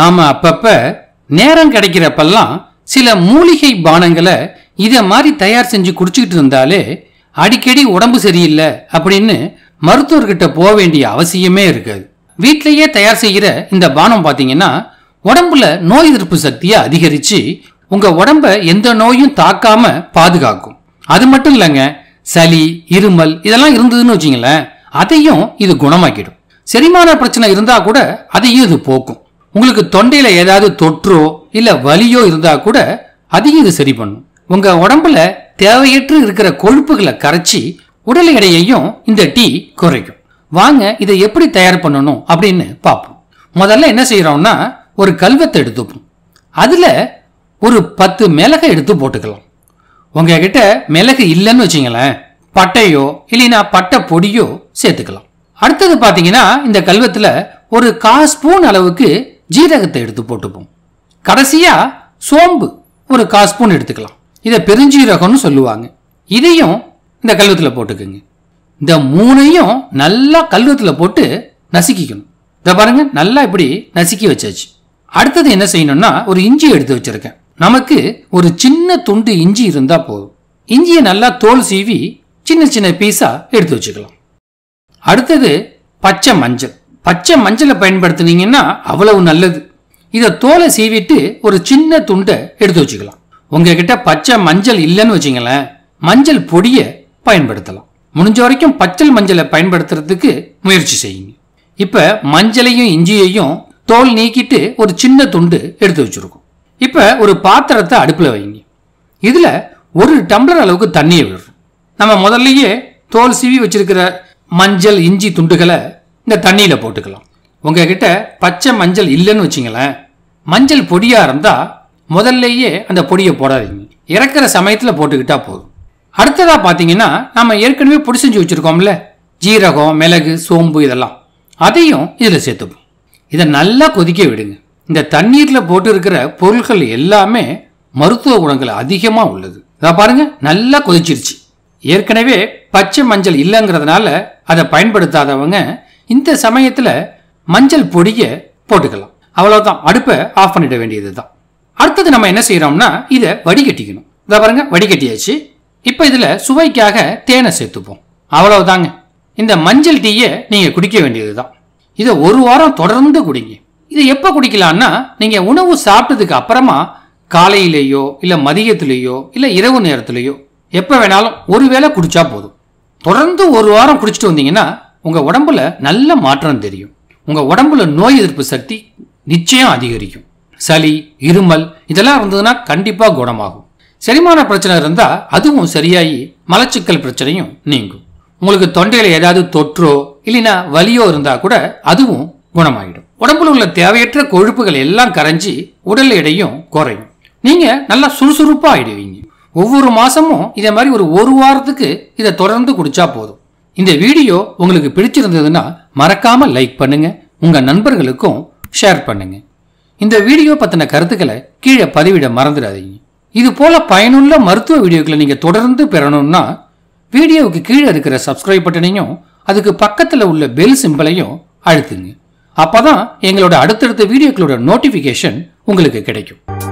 நாம அப்பப்ப நேரம் கிடைக்கிறப்பெல்லாம் சில மூலிகை பானங்களை இதை மாதிரி தயார் செஞ்சு குடிச்சுக்கிட்டு இருந்தாலே அடிக்கடி உடம்பு சரியில்லை அப்படின்னு மருத்துவர்கிட்ட போக வேண்டிய அவசியமே இருக்காது வீட்டிலேயே தயார் செய்கிற இந்த பானம் பார்த்தீங்கன்னா உடம்புல நோய் எதிர்ப்பு சக்தியை அதிகரித்து உங்கள் உடம்ப எந்த நோயும் தாக்காம பாதுகாக்கும் அது மட்டும் இல்லைங்க சளி இருமல் இதெல்லாம் இருந்ததுன்னு வச்சிங்களேன் அதையும் இது குணமாக்கிடும் செரிமான பிரச்சனை இருந்தால் கூட அதையும் இது போக்கும் உங்களுக்கு தொண்டையில ஏதாவது தொற்றோ இல்ல வலியோ இருந்தா கூட அதையும் இது சரி பண்ணும் உங்க உடம்புல தேவையற்று இருக்கிற கொழுப்புகளை கரைச்சி உடல் எடையையும் இந்த டீ குறைக்கும் வாங்க இதை எப்படி தயார் பண்ணணும் அப்படின்னு பார்ப்போம் முதல்ல என்ன செய்யறோம்னா ஒரு கல்வத்தை எடுத்துப்போம் அதுல ஒரு பத்து மிளகை எடுத்து போட்டுக்கலாம் உங்ககிட்ட மிளகு இல்லைன்னு வச்சுங்களேன் பட்டையோ இல்லைன்னா பட்டை பொடியோ சேர்த்துக்கலாம் அடுத்தது பார்த்தீங்கன்னா இந்த கல்வத்தில் ஒரு கால் ஸ்பூன் அளவுக்கு ஜீரகத்தை எடுத்து போட்டுப்போம் கடைசியாக சோம்பு ஒரு காஸ்பூன் எடுத்துக்கலாம் இதை பெருஞ்சீரகம்னு சொல்லுவாங்க இதையும் இந்த கல்வத்தில் போட்டுக்கோங்க இந்த மூணையும் நல்லா கல்வத்தில் போட்டு நசுக்கிக்கணும் இதை பாருங்கள் நல்லா இப்படி நசுக்கி வச்சாச்சு அடுத்தது என்ன செய்யணும்னா ஒரு இஞ்சி எடுத்து வச்சுருக்கேன் நமக்கு ஒரு சின்ன துண்டு இஞ்சி இருந்தால் போதும் இஞ்சியை நல்லா தோல் சீவி சின்ன சின்ன பீஸாக எடுத்து வச்சுக்கலாம் அடுத்தது பச்சை மஞ்சள் பச்சை மஞ்சளை பயன்படுத்தினீங்கன்னா அவ்வளவு நல்லது இதை தோலை சீவிட்டு ஒரு சின்ன துண்டை எடுத்து வச்சுக்கலாம் உங்ககிட்ட பச்சை மஞ்சள் இல்லைன்னு வச்சுங்களேன் மஞ்சள் பொடியை பயன்படுத்தலாம் முடிஞ்ச வரைக்கும் பச்சல் மஞ்சளை பயன்படுத்துறதுக்கு முயற்சி செய்யுங்க இப்போ மஞ்சளையும் இஞ்சியையும் தோல் நீக்கிட்டு ஒரு சின்ன துண்டு எடுத்து வச்சுருக்கோம் இப்போ ஒரு பாத்திரத்தை அடுப்பில் வைங்க இதில் ஒரு டம்ளர் அளவுக்கு தண்ணியை விடுறோம் நம்ம முதல்லையே தோல் சீவி வச்சிருக்கிற மஞ்சள் இஞ்சி துண்டுகளை இந்த தண்ணியில் போட்டுக்கலாம் உங்ககிட்ட பச்சை மஞ்சள் இல்லைன்னு வச்சிங்களேன் மஞ்சள் பொடியாக இருந்தால் முதல்லையே அந்த பொடியை போடாதீங்க இறக்குற சமயத்தில் போட்டுக்கிட்டா போதும் அடுத்ததாக பார்த்தீங்கன்னா நம்ம ஏற்கனவே பிடிச்சிஞ்சு வச்சுருக்கோம்ல ஜீரகம் மிளகு சோம்பு இதெல்லாம் அதையும் இதில் சேர்த்துப்போம் இதை நல்லா கொதிக்க விடுங்க இந்த தண்ணீரில் போட்டு இருக்கிற பொருட்கள் எல்லாமே மருத்துவ குணங்கள் அதிகமாக உள்ளது இதை பாருங்க நல்லா கொதிச்சிருச்சு ஏற்கனவே பச்சை மஞ்சள் இல்லைங்கிறதுனால அதை பயன்படுத்தாதவங்க இந்த சமயத்தில் மஞ்சள் பொடியை போட்டுக்கலாம் அவ்வளோதான் அடுப்பை ஆஃப் பண்ணிட வேண்டியது தான் அடுத்தது நம்ம என்ன செய்கிறோம்னா இதை வடிகட்டிக்கணும் இதை பாருங்க வடிகட்டியாச்சு இப்போ இதில் சுவைக்காக தேனை சேர்த்துப்போம் அவ்வளவுதாங்க இந்த மஞ்சள் டீயை நீங்கள் குடிக்க வேண்டியது தான் இதை ஒரு வாரம் தொடர்ந்து குடிங்க இதை எப்போ குடிக்கலான்னா நீங்கள் உணவு சாப்பிட்டதுக்கு அப்புறமா காலையிலேயோ இல்லை மதியத்திலேயோ இல்லை இரவு நேரத்திலேயோ எப்போ வேணாலும் ஒரு வேளை குடித்தா போதும் தொடர்ந்து ஒரு வாரம் குடிச்சிட்டு வந்தீங்கன்னா உங்கள் உடம்புல நல்ல மாற்றம் தெரியும் உங்கள் உடம்புல நோய் எதிர்ப்பு சக்தி நிச்சயம் அதிகரிக்கும் சளி இருமல் இதெல்லாம் இருந்ததுன்னா கண்டிப்பாக குணமாகும் செரிமான பிரச்சனை இருந்தால் அதுவும் சரியாகி மலச்சிக்கல் பிரச்சனையும் நீங்கும் உங்களுக்கு தொண்டையில் ஏதாவது தொற்றோ இல்லைன்னா வலியோ இருந்தால் கூட அதுவும் குணமாயிடும் உடம்புல உள்ள தேவையற்ற கொழுப்புகள் எல்லாம் கரைஞ்சி உடல் எடையும் குறையும் நீங்கள் நல்லா சுறுசுறுப்பாக ஆயிடுவீங்க ஒவ்வொரு மாதமும் இதே மாதிரி ஒரு ஒரு வாரத்துக்கு இதை தொடர்ந்து குடிச்சா போதும் இந்த வீடியோ உங்களுக்கு பிடிச்சிருந்ததுன்னா மறக்காமல் லைக் பண்ணுங்கள் உங்கள் நண்பர்களுக்கும் ஷேர் பண்ணுங்கள் இந்த வீடியோ பற்றின கருத்துக்களை கீழே பதிவிட மறந்துடாதீங்க இது போல பயனுள்ள மருத்துவ வீடியோக்களை நீங்கள் தொடர்ந்து பெறணும்னா வீடியோவுக்கு கீழே இருக்கிற சப்ஸ்கிரைப் பட்டனையும் அதுக்கு பக்கத்தில் உள்ள பெல் சிம்பிளையும் அழுத்துங்க அப்போ தான் எங்களோட அடுத்தடுத்த வீடியோக்களோட நோட்டிஃபிகேஷன் உங்களுக்கு கிடைக்கும்